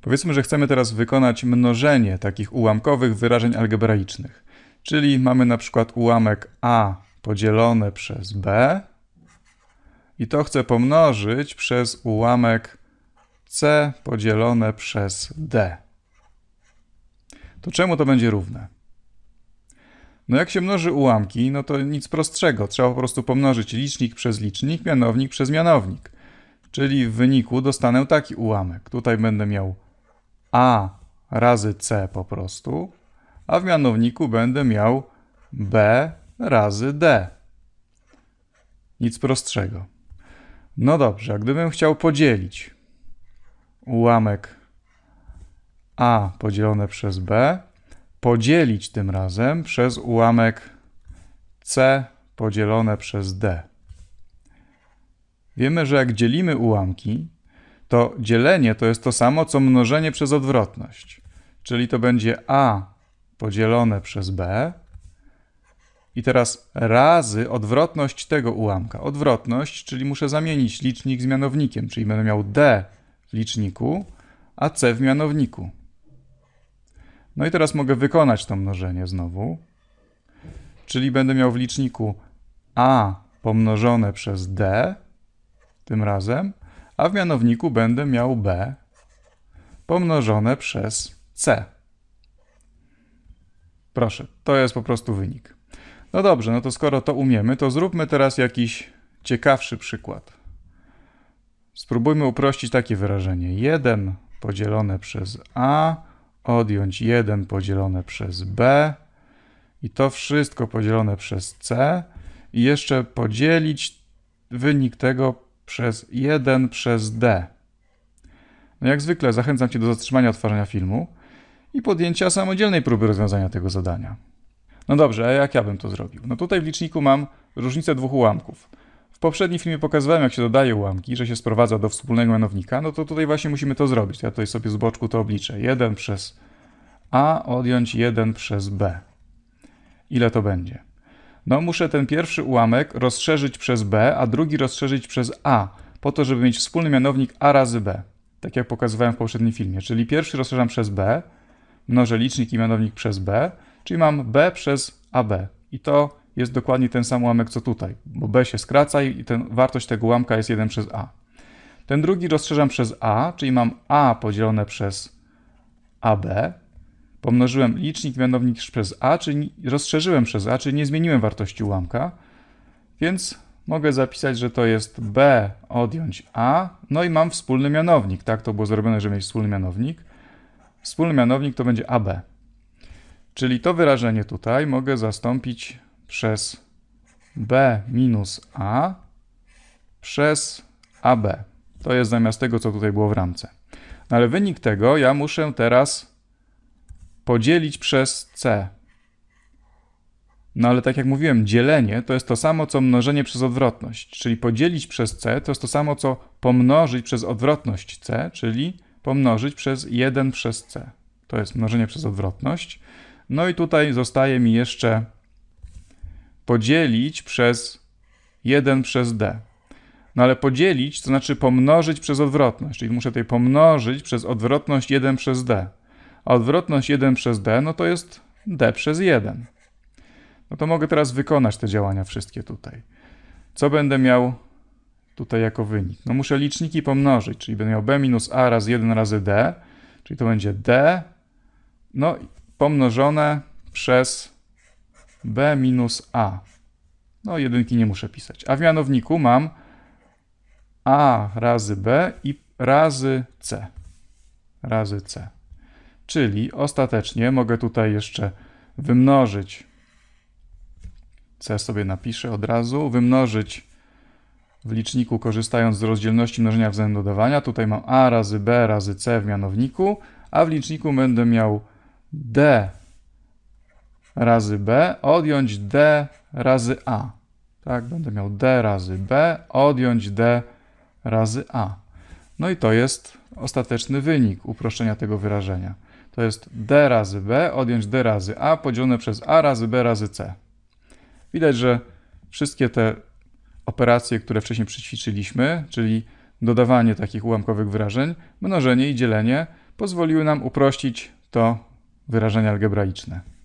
Powiedzmy, że chcemy teraz wykonać mnożenie takich ułamkowych wyrażeń algebraicznych. Czyli mamy na przykład ułamek a podzielone przez b i to chcę pomnożyć przez ułamek c podzielone przez d. To czemu to będzie równe? No jak się mnoży ułamki, no to nic prostszego. Trzeba po prostu pomnożyć licznik przez licznik, mianownik przez mianownik. Czyli w wyniku dostanę taki ułamek. Tutaj będę miał a razy C po prostu, a w mianowniku będę miał B razy D. Nic prostszego. No dobrze, a gdybym chciał podzielić ułamek A podzielone przez B, podzielić tym razem przez ułamek C podzielone przez D. Wiemy, że jak dzielimy ułamki, to dzielenie to jest to samo, co mnożenie przez odwrotność. Czyli to będzie A podzielone przez B. I teraz razy odwrotność tego ułamka. Odwrotność, czyli muszę zamienić licznik z mianownikiem, czyli będę miał D w liczniku, a C w mianowniku. No i teraz mogę wykonać to mnożenie znowu. Czyli będę miał w liczniku A pomnożone przez D tym razem a w mianowniku będę miał b pomnożone przez c. Proszę, to jest po prostu wynik. No dobrze, no to skoro to umiemy, to zróbmy teraz jakiś ciekawszy przykład. Spróbujmy uprościć takie wyrażenie. 1 podzielone przez a, odjąć 1 podzielone przez b i to wszystko podzielone przez c i jeszcze podzielić wynik tego przez 1 przez D. No jak zwykle zachęcam Cię do zatrzymania odtwarzania filmu i podjęcia samodzielnej próby rozwiązania tego zadania. No dobrze, a jak ja bym to zrobił? No tutaj w liczniku mam różnicę dwóch ułamków. W poprzednim filmie pokazywałem, jak się dodaje ułamki, że się sprowadza do wspólnego mianownika, no to tutaj właśnie musimy to zrobić. Ja tutaj sobie z boczku to obliczę. 1 przez A odjąć 1 przez B. Ile to będzie? No muszę ten pierwszy ułamek rozszerzyć przez b, a drugi rozszerzyć przez a, po to, żeby mieć wspólny mianownik a razy b. Tak jak pokazywałem w poprzednim filmie. Czyli pierwszy rozszerzam przez b, mnożę licznik i mianownik przez b, czyli mam b przez ab. I to jest dokładnie ten sam ułamek co tutaj, bo b się skraca i ten, wartość tego ułamka jest 1 przez a. Ten drugi rozszerzam przez a, czyli mam a podzielone przez ab, Pomnożyłem licznik, mianownik przez a, czyli rozszerzyłem przez a, czyli nie zmieniłem wartości ułamka, więc mogę zapisać, że to jest b odjąć a, no i mam wspólny mianownik, tak to było zrobione, żeby mieć wspólny mianownik. Wspólny mianownik to będzie ab. Czyli to wyrażenie tutaj mogę zastąpić przez b minus a przez ab. To jest zamiast tego, co tutaj było w ramce. No ale wynik tego ja muszę teraz podzielić przez c. No ale tak jak mówiłem, dzielenie to jest to samo co mnożenie przez odwrotność, czyli podzielić przez c to jest to samo co pomnożyć przez odwrotność c, czyli pomnożyć przez 1 przez c. To jest mnożenie przez odwrotność. No i tutaj zostaje mi jeszcze podzielić przez 1 przez d. No ale podzielić to znaczy pomnożyć przez odwrotność, czyli muszę tutaj pomnożyć przez odwrotność 1 przez d a odwrotność 1 przez d, no to jest d przez 1. No to mogę teraz wykonać te działania wszystkie tutaj. Co będę miał tutaj jako wynik? No muszę liczniki pomnożyć, czyli będę miał b minus a razy 1 razy d, czyli to będzie d, no pomnożone przez b minus a. No jedynki nie muszę pisać. A w mianowniku mam a razy b i razy c. Razy c. Czyli ostatecznie mogę tutaj jeszcze wymnożyć, co ja sobie napiszę od razu, wymnożyć w liczniku korzystając z rozdzielności mnożenia względem dodawania. Tutaj mam a razy b razy c w mianowniku, a w liczniku będę miał d razy b, odjąć d razy a. Tak, będę miał d razy b, odjąć d razy a. No i to jest ostateczny wynik uproszczenia tego wyrażenia to jest d razy b, odjąć d razy a, podzielone przez a razy b razy c. Widać, że wszystkie te operacje, które wcześniej przyćwiczyliśmy, czyli dodawanie takich ułamkowych wyrażeń, mnożenie i dzielenie, pozwoliły nam uprościć to wyrażenie algebraiczne.